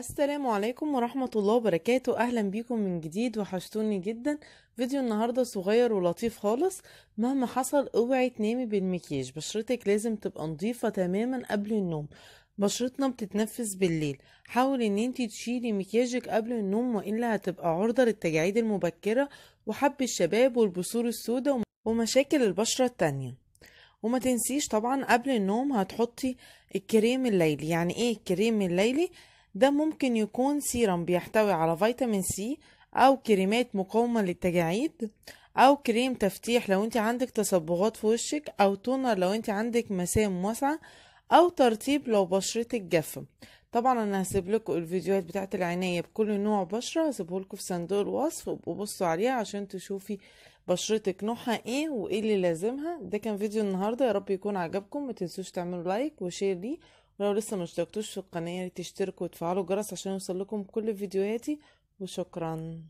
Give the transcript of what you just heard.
السلام عليكم ورحمة الله وبركاته أهلا بيكم من جديد وحشتوني جدا فيديو النهاردة صغير ولطيف خالص مهما حصل اوعي تنامي بالمكياج بشرتك لازم تبقى نظيفة تماما قبل النوم بشرتنا بتتنفس بالليل حاولي ان انتي تشيلي مكياجك قبل النوم والا هتبقى عرضة للتجاعيد المبكرة وحب الشباب والبثور السوداء ومشاكل البشرة التانية وما تنسيش طبعا قبل النوم هتحطي الكريم الليلي يعني ايه الكريم الليلي ده ممكن يكون سيرم بيحتوي على فيتامين سي أو كريمات مقاومة للتجاعيد أو كريم تفتيح لو انت عندك تصبغات في وشك أو تونر لو انت عندك مسام واسعة أو ترطيب لو بشرتك جافة طبعا انا هسيب لكم الفيديوهات بتاعت العناية بكل نوع بشرة هسيبه لكم في صندوق الوصف وبصوا عليها عشان تشوفي بشرتك نوعها ايه وايه اللي لازمها ده كان فيديو النهاردة يا رب يكون عجبكم ما تنسوش تعملوا لايك وشير ليه ولو لسه ما اشتركتوش في القناة تشتركوا وتفعلوا الجرس عشان يوصل لكم كل فيديوهاتي وشكرا